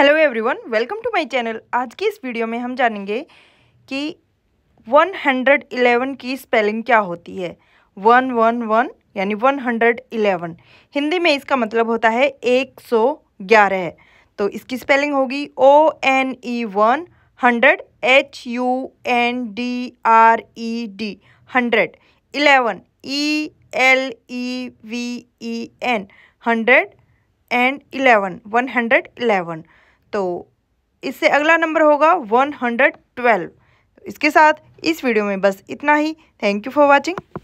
hello everyone welcome to my channel आज की इस वीडियो में हम जानेंगे कि 111 की स्पेलिंग क्या होती है 111 यानी 111 हिंदी में इसका मतलब होता है एक सौ ग्यारह तो इसकी स्पेलिंग होगी O N E one hundred H U N D R E D hundred eleven E L E V E N hundred and eleven one hundred eleven तो इससे अगला नंबर होगा वन हंड्रेड ट्वेल्व इसके साथ इस video में बस इतना ही थैंक यू फॉर वॉचिंग